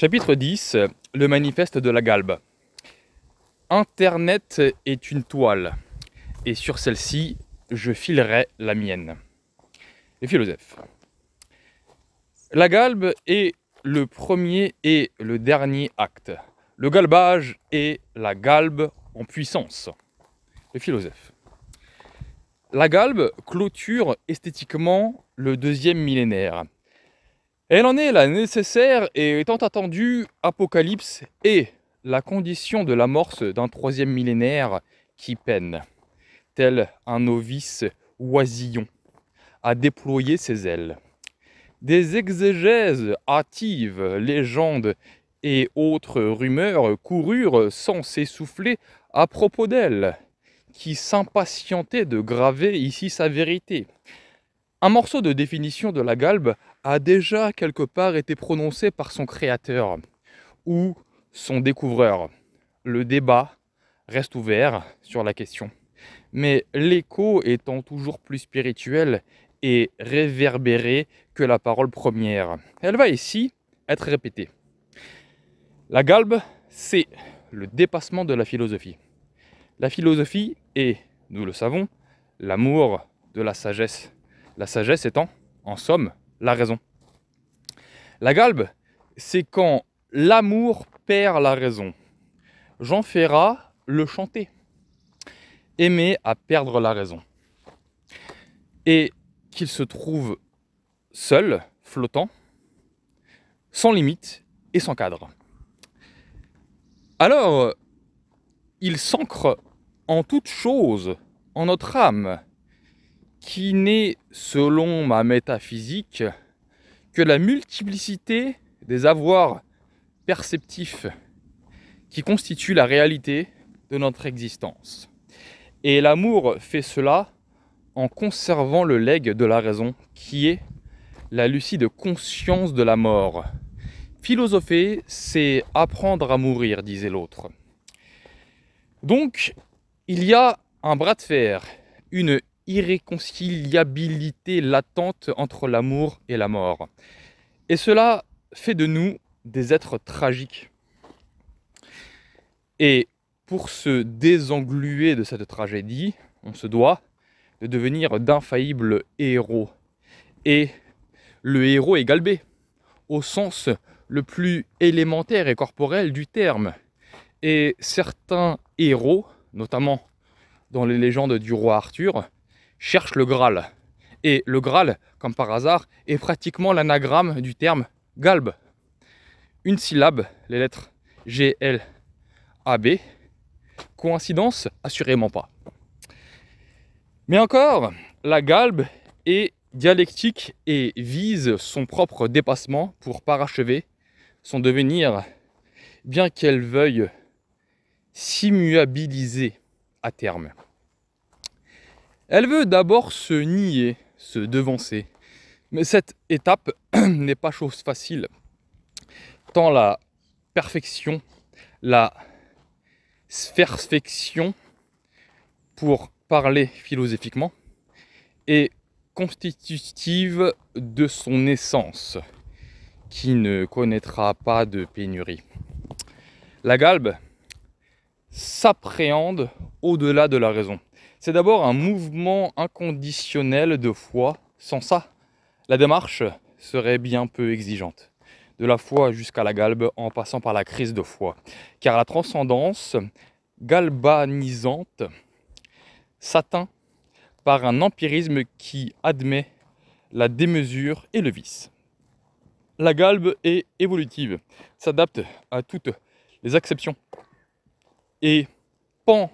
Chapitre 10 Le manifeste de la Galbe. Internet est une toile, et sur celle-ci, je filerai la mienne. Les philosophes. La Galbe est le premier et le dernier acte. Le galbage est la Galbe en puissance. Les philosophes. La Galbe clôture esthétiquement le deuxième millénaire elle en est la nécessaire et étant attendue apocalypse et la condition de l'amorce d'un troisième millénaire qui peine, tel un novice oisillon, à déployer ses ailes. Des exégèses hâtives, légendes et autres rumeurs coururent sans s'essouffler à propos d'elle, qui s'impatientait de graver ici sa vérité. Un morceau de définition de la galbe déjà quelque part été prononcé par son créateur ou son découvreur. Le débat reste ouvert sur la question. Mais l'écho étant toujours plus spirituel et réverbéré que la parole première, elle va ici être répétée. La galbe, c'est le dépassement de la philosophie. La philosophie est, nous le savons, l'amour de la sagesse. La sagesse étant, en somme, la raison. La galbe, c'est quand l'amour perd la raison. Jean Ferrat le chantait. Aimer à perdre la raison. Et qu'il se trouve seul, flottant, sans limite et sans cadre. Alors, il s'ancre en toute chose, en notre âme, qui n'est, selon ma métaphysique, que la multiplicité des avoirs perceptifs qui constituent la réalité de notre existence. Et l'amour fait cela en conservant le legs de la raison, qui est la lucide conscience de la mort. Philosopher, c'est apprendre à mourir, disait l'autre. Donc, il y a un bras de fer, une irréconciliabilité latente entre l'amour et la mort. Et cela fait de nous des êtres tragiques. Et pour se désengluer de cette tragédie, on se doit de devenir d'infaillibles héros. Et le héros est galbé, au sens le plus élémentaire et corporel du terme. Et certains héros, notamment dans les légendes du roi Arthur, cherche le Graal. Et le Graal, comme par hasard, est pratiquement l'anagramme du terme galbe. Une syllabe, les lettres G, L, A, B. Coïncidence Assurément pas. Mais encore, la galbe est dialectique et vise son propre dépassement pour parachever son devenir, bien qu'elle veuille s'immuabiliser à terme. Elle veut d'abord se nier, se devancer. Mais cette étape n'est pas chose facile, tant la perfection, la sphère pour parler philosophiquement, est constitutive de son essence, qui ne connaîtra pas de pénurie. La galbe s'appréhende au-delà de la raison c'est d'abord un mouvement inconditionnel de foi. Sans ça, la démarche serait bien peu exigeante. De la foi jusqu'à la galbe en passant par la crise de foi. Car la transcendance galbanisante s'atteint par un empirisme qui admet la démesure et le vice. La galbe est évolutive, s'adapte à toutes les exceptions et pan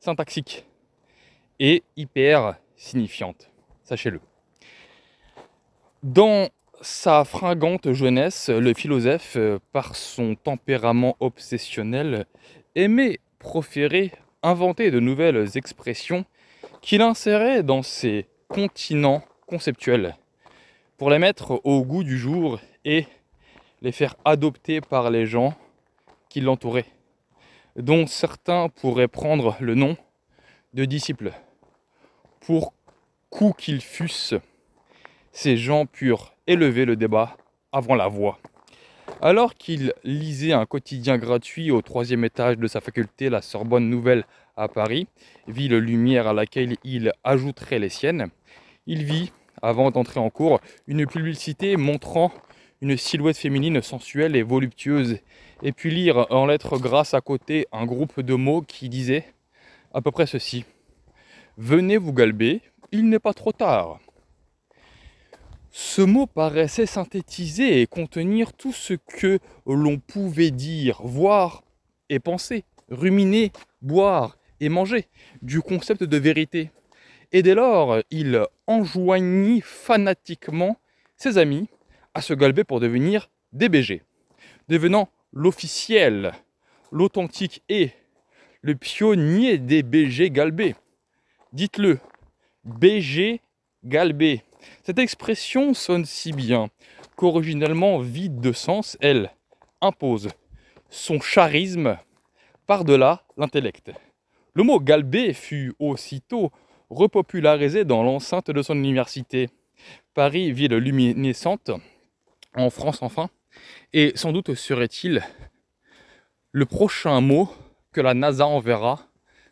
syntaxique et hyper signifiante, sachez-le. Dans sa fringante jeunesse, le philosophe, euh, par son tempérament obsessionnel, aimait proférer, inventer de nouvelles expressions qu'il insérait dans ses continents conceptuels pour les mettre au goût du jour et les faire adopter par les gens qui l'entouraient, dont certains pourraient prendre le nom de disciples pour coup qu'ils fussent, ces gens purent élever le débat avant la voix. Alors qu'il lisait un quotidien gratuit au troisième étage de sa faculté, la Sorbonne Nouvelle à Paris, ville lumière à laquelle il ajouterait les siennes, il vit, avant d'entrer en cours, une publicité montrant une silhouette féminine sensuelle et voluptueuse, et puis lire en lettres grasses à côté un groupe de mots qui disait à peu près ceci. Venez vous galber, il n'est pas trop tard. Ce mot paraissait synthétiser et contenir tout ce que l'on pouvait dire, voir et penser, ruminer, boire et manger du concept de vérité. Et dès lors, il enjoignit fanatiquement ses amis à se galber pour devenir des BG, devenant l'officiel, l'authentique et le pionnier des BG galbés. Dites-le. BG galbé. Cette expression sonne si bien qu'originalement vide de sens, elle impose son charisme par-delà l'intellect. Le mot galbé fut aussitôt repopularisé dans l'enceinte de son université. Paris, ville luminescente, en France enfin, et sans doute serait-il le prochain mot que la NASA enverra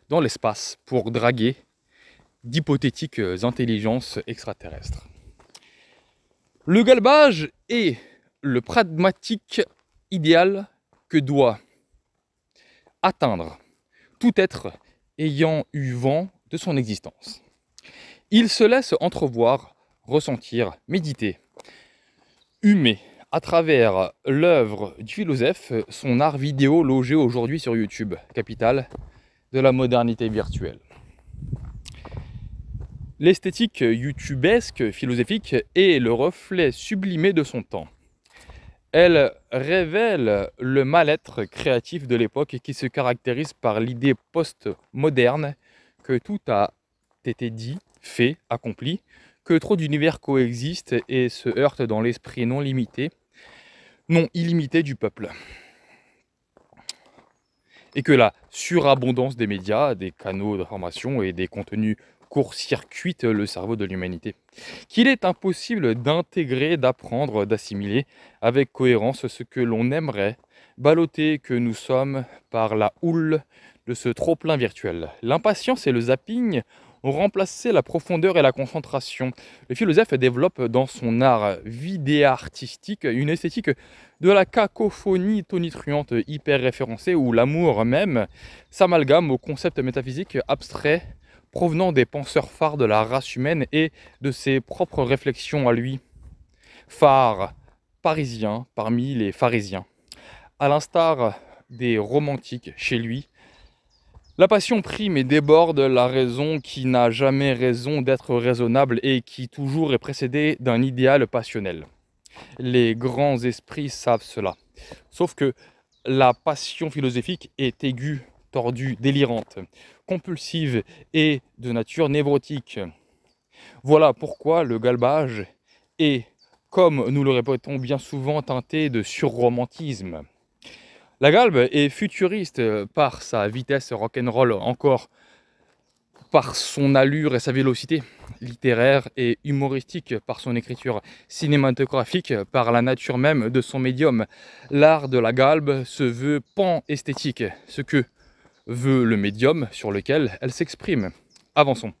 dans l'espace pour draguer d'hypothétiques intelligences extraterrestres. Le galbage est le pragmatique idéal que doit atteindre tout être ayant eu vent de son existence. Il se laisse entrevoir, ressentir, méditer, humer à travers l'œuvre du philosophe, son art vidéo logé aujourd'hui sur YouTube, capitale de la modernité virtuelle. L'esthétique youtubesque, philosophique, est le reflet sublimé de son temps. Elle révèle le mal-être créatif de l'époque qui se caractérise par l'idée post-moderne que tout a été dit, fait, accompli, que trop d'univers coexistent et se heurtent dans l'esprit non limité, non illimité du peuple. Et que la surabondance des médias, des canaux d'information et des contenus court-circuite le cerveau de l'humanité, qu'il est impossible d'intégrer, d'apprendre, d'assimiler avec cohérence ce que l'on aimerait, balloté que nous sommes par la houle de ce trop-plein virtuel. L'impatience et le zapping ont remplacé la profondeur et la concentration. Le philosophe développe dans son art vidéartistique artistique une esthétique de la cacophonie tonitruante hyper référencée où l'amour même s'amalgame au concept métaphysique abstrait provenant des penseurs phares de la race humaine et de ses propres réflexions à lui. Phare parisien parmi les pharisiens. À l'instar des romantiques chez lui, la passion prime et déborde la raison qui n'a jamais raison d'être raisonnable et qui toujours est précédée d'un idéal passionnel. Les grands esprits savent cela. Sauf que la passion philosophique est aiguë tordue, délirante, compulsive et de nature névrotique. Voilà pourquoi le galbage est, comme nous le répétons bien souvent, teinté de surromantisme. La galbe est futuriste par sa vitesse rock'n'roll, encore par son allure et sa vélocité littéraire et humoristique, par son écriture cinématographique, par la nature même de son médium. L'art de la galbe se veut pan-esthétique, ce que veut le médium sur lequel elle s'exprime. Avançons.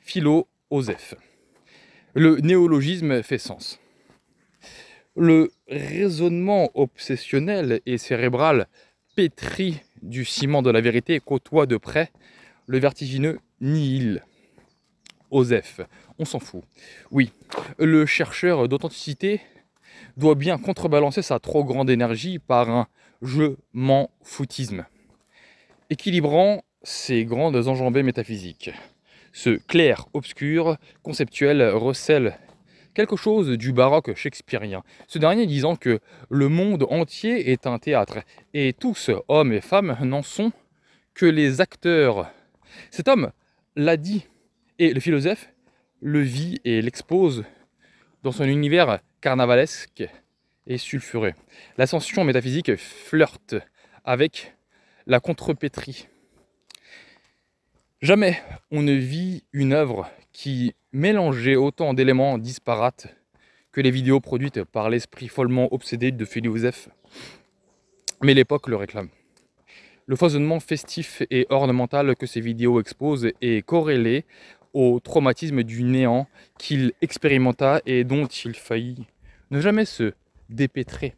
Philo Osef. Le néologisme fait sens. Le raisonnement obsessionnel et cérébral pétri du ciment de la vérité côtoie de près le vertigineux nihil. Osef, on s'en fout. Oui, le chercheur d'authenticité doit bien contrebalancer sa trop grande énergie par un je m'en foutisme équilibrant ces grandes enjambées métaphysiques. Ce clair-obscur conceptuel recèle quelque chose du baroque shakespearien, ce dernier disant que le monde entier est un théâtre, et tous, hommes et femmes, n'en sont que les acteurs. Cet homme l'a dit, et le philosophe le vit et l'expose dans son univers carnavalesque et sulfuré. L'ascension métaphysique flirte avec la contrepétrie. Jamais on ne vit une œuvre qui mélangeait autant d'éléments disparates que les vidéos produites par l'esprit follement obsédé de Philosophe. Mais l'époque le réclame. Le foisonnement festif et ornemental que ces vidéos exposent est corrélé au traumatisme du néant qu'il expérimenta et dont il faillit ne jamais se dépêtrer.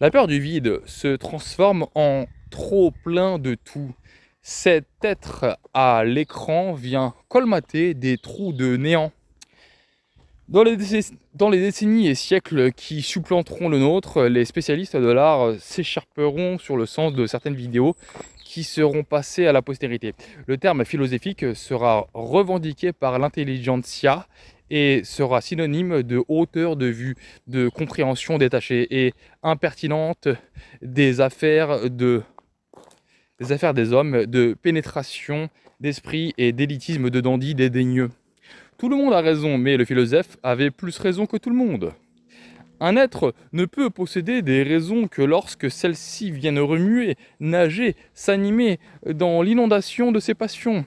La peur du vide se transforme en trop plein de tout. Cet être à l'écran vient colmater des trous de néant. Dans les, décennies et siècles qui supplanteront le nôtre, les spécialistes de l'art s'écharperont sur le sens de certaines vidéos qui seront passées à la postérité. Le terme philosophique sera revendiqué par l'intelligentsia et sera synonyme de hauteur de vue, de compréhension détachée et impertinente des affaires de des affaires des hommes, de pénétration d'esprit et d'élitisme de dandy dédaigneux. Tout le monde a raison, mais le philosophe avait plus raison que tout le monde. Un être ne peut posséder des raisons que lorsque celles-ci viennent remuer, nager, s'animer dans l'inondation de ses passions.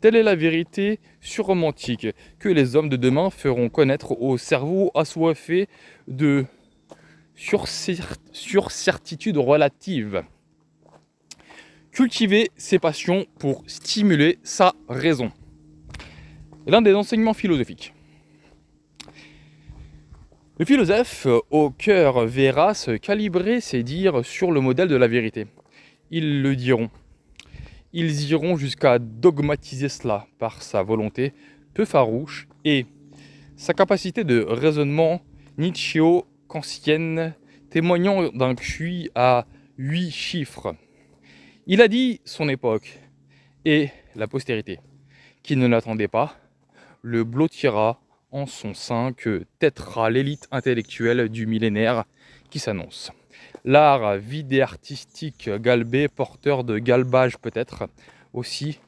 Telle est la vérité surromantique que les hommes de demain feront connaître au cerveau assoiffé de surcertitudes relatives cultiver ses passions pour stimuler sa raison. L'un des enseignements philosophiques. Le philosophe, euh, au cœur se calibrer ses dires sur le modèle de la vérité. Ils le diront. Ils iront jusqu'à dogmatiser cela par sa volonté peu farouche et sa capacité de raisonnement nietzscheo-kantienne témoignant d'un QI à huit chiffres. Il a dit son époque et la postérité, qui ne l'attendait pas, le blottira en son sein que têtera l'élite intellectuelle du millénaire qui s'annonce. L'art vide artistique galbé, porteur de galbage peut-être, aussi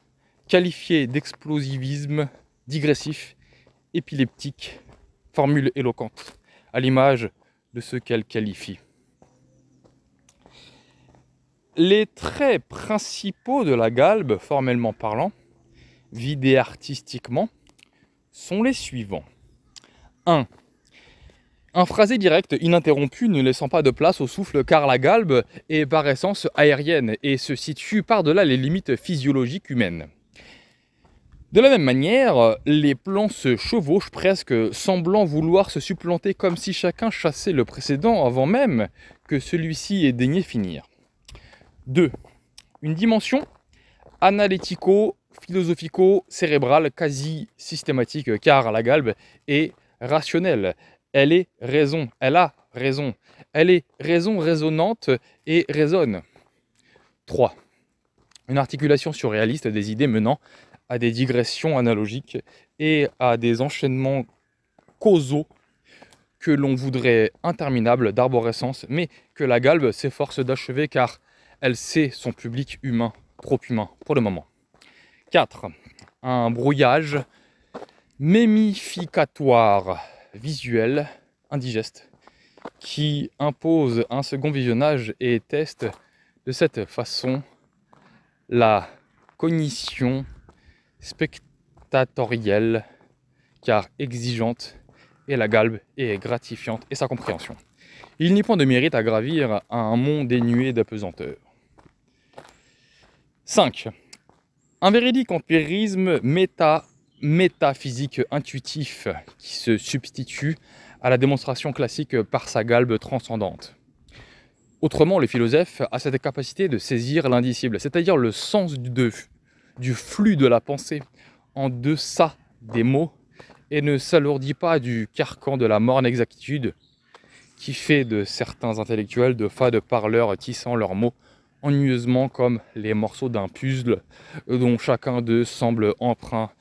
qualifié d'explosivisme digressif, épileptique, formule éloquente, à l'image de ce qu'elle qualifie les traits principaux de la galbe, formellement parlant, vidés artistiquement, sont les suivants. 1. Un phrasé direct, ininterrompu, ne laissant pas de place au souffle car la galbe est par essence aérienne et se situe par-delà les limites physiologiques humaines. De la même manière, les plans se chevauchent presque, semblant vouloir se supplanter comme si chacun chassait le précédent avant même que celui-ci ait daigné finir. 2. Une dimension analytico-philosophico-cérébrale quasi systématique, euh, car la galbe est rationnelle. Elle est raison, elle a raison. Elle est raison raisonnante et raisonne. 3. Une articulation surréaliste des idées menant à des digressions analogiques et à des enchaînements causaux que l'on voudrait interminables d'arborescence, mais que la galbe s'efforce d'achever car elle sait son public humain, trop humain pour le moment. 4. Un brouillage mémificatoire visuel indigeste qui impose un second visionnage et teste de cette façon la cognition spectatorielle car exigeante et la galbe est gratifiante et sa compréhension. Il n'y point de mérite à gravir un mont dénué d'apesanteur. 5. Un véridique empirisme méta, métaphysique intuitif qui se substitue à la démonstration classique par sa galbe transcendante. Autrement, le philosophe a cette capacité de saisir l'indicible, c'est-à-dire le sens du flux de la pensée en deçà des mots et ne s'alourdit pas du carcan de la morne exactitude qui fait de certains intellectuels de fades parleurs tissant leurs mots ennuyeusement comme les morceaux d'un puzzle dont chacun d'eux semble empreint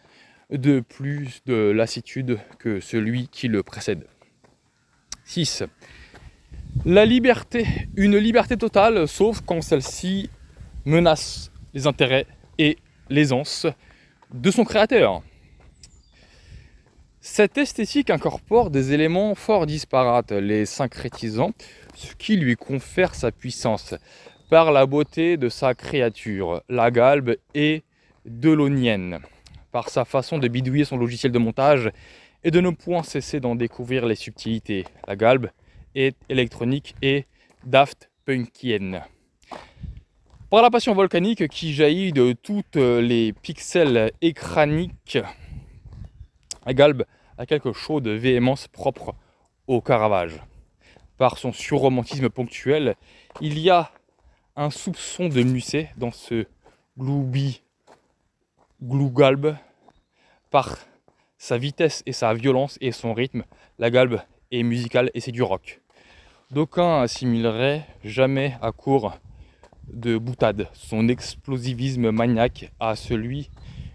de plus de lassitude que celui qui le précède. 6. La liberté, une liberté totale, sauf quand celle-ci menace les intérêts et l'aisance de son créateur. Cette esthétique incorpore des éléments fort disparates, les syncrétisant, ce qui lui confère sa puissance par la beauté de sa créature, la galbe et delonienne, par sa façon de bidouiller son logiciel de montage et de ne point cesser d'en découvrir les subtilités. La galbe est électronique et daft punkienne. Par la passion volcanique qui jaillit de toutes les pixels écraniques, la galbe a quelque chose de véhémence propre au Caravage. Par son surromantisme ponctuel, il y a un soupçon de Musset dans ce gloubi, glougalbe, par sa vitesse et sa violence et son rythme. La galbe est musicale et c'est du rock. D'aucuns assimileraient jamais à court de boutade son explosivisme maniaque à celui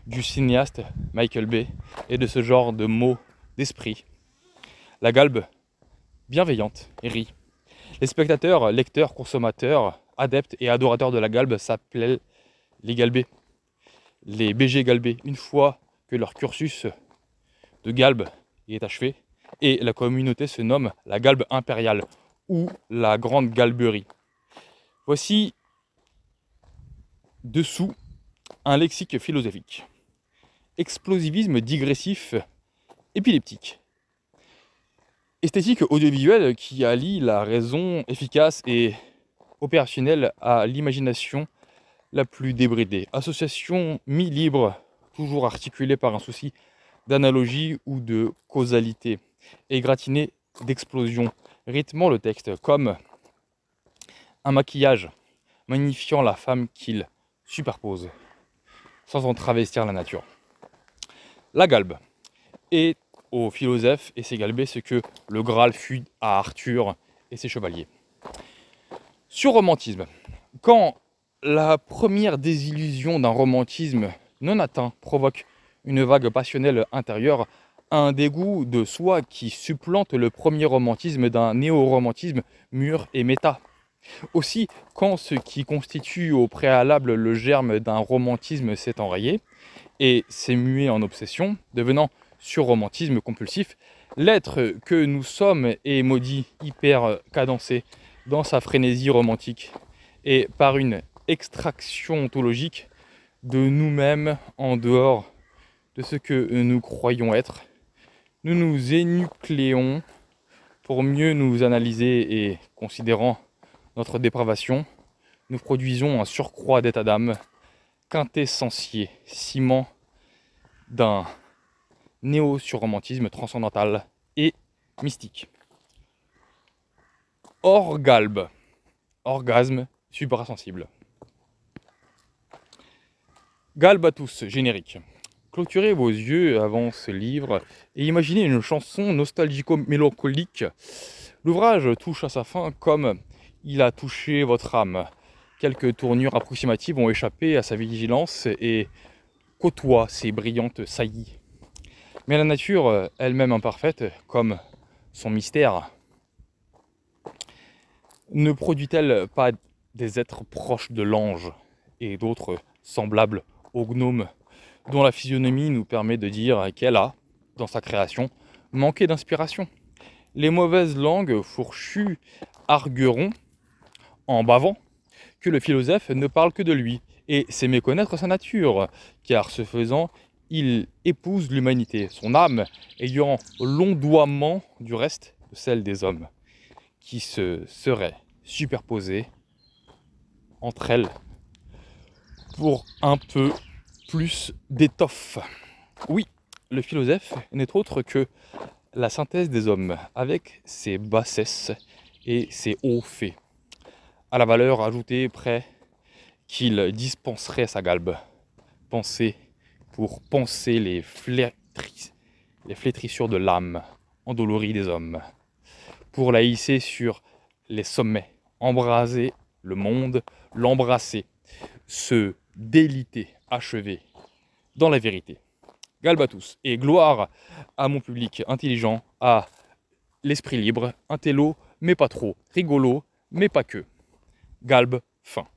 du cinéaste Michael Bay et de ce genre de mots d'esprit. La galbe bienveillante et rit. Les spectateurs, lecteurs, consommateurs adeptes et adorateurs de la galbe s'appellent les galbés. Les BG galbés, une fois que leur cursus de galbe est achevé, et la communauté se nomme la galbe impériale ou la grande galberie. Voici dessous un lexique philosophique. Explosivisme digressif épileptique. Esthétique audiovisuelle qui allie la raison efficace et opérationnel à l'imagination la plus débridée. Association mi-libre, toujours articulée par un souci d'analogie ou de causalité, et gratinée d'explosion, rythmant le texte comme un maquillage magnifiant la femme qu'il superpose, sans en travestir la nature. La galbe est au philosophe et ses galbés ce que le Graal fut à Arthur et ses chevaliers. Surromantisme, romantisme, quand la première désillusion d'un romantisme non atteint provoque une vague passionnelle intérieure, un dégoût de soi qui supplante le premier romantisme d'un néo-romantisme mûr et méta. Aussi, quand ce qui constitue au préalable le germe d'un romantisme s'est enrayé et s'est mué en obsession, devenant surromantisme compulsif, l'être que nous sommes est maudit, hyper cadencé, dans sa frénésie romantique et par une extraction ontologique de nous-mêmes en dehors de ce que nous croyons être. Nous nous énucléons pour mieux nous analyser et considérant notre dépravation, nous produisons un surcroît d'état d'âme quintessentiel, ciment d'un néo-surromantisme transcendantal et mystique orgalbe. Orgasme suprasensible. Galbe à tous, générique. Clôturez vos yeux avant ce livre et imaginez une chanson nostalgico-mélancolique. L'ouvrage touche à sa fin comme il a touché votre âme. Quelques tournures approximatives ont échappé à sa vigilance et côtoient ses brillantes saillies. Mais la nature, elle-même imparfaite, comme son mystère, ne produit-elle pas des êtres proches de l'ange et d'autres semblables aux gnomes, dont la physionomie nous permet de dire qu'elle a, dans sa création, manqué d'inspiration Les mauvaises langues fourchues argueront, en bavant, que le philosophe ne parle que de lui, et c'est méconnaître sa nature, car ce faisant, il épouse l'humanité, son âme ayant l'ondoiement du reste de celle des hommes qui se seraient superposées entre elles pour un peu plus d'étoffe. Oui, le philosophe n'est autre que la synthèse des hommes avec ses bassesses et ses hauts faits, à la valeur ajoutée près qu'il dispenserait sa galbe. pensée pour penser les, les flétrissures de l'âme endolorie des hommes pour la hisser sur les sommets, embraser le monde, l'embrasser, se déliter, achever dans la vérité. à tous, et gloire à mon public intelligent, à l'esprit libre, intello, mais pas trop, rigolo, mais pas que. Galbe, fin.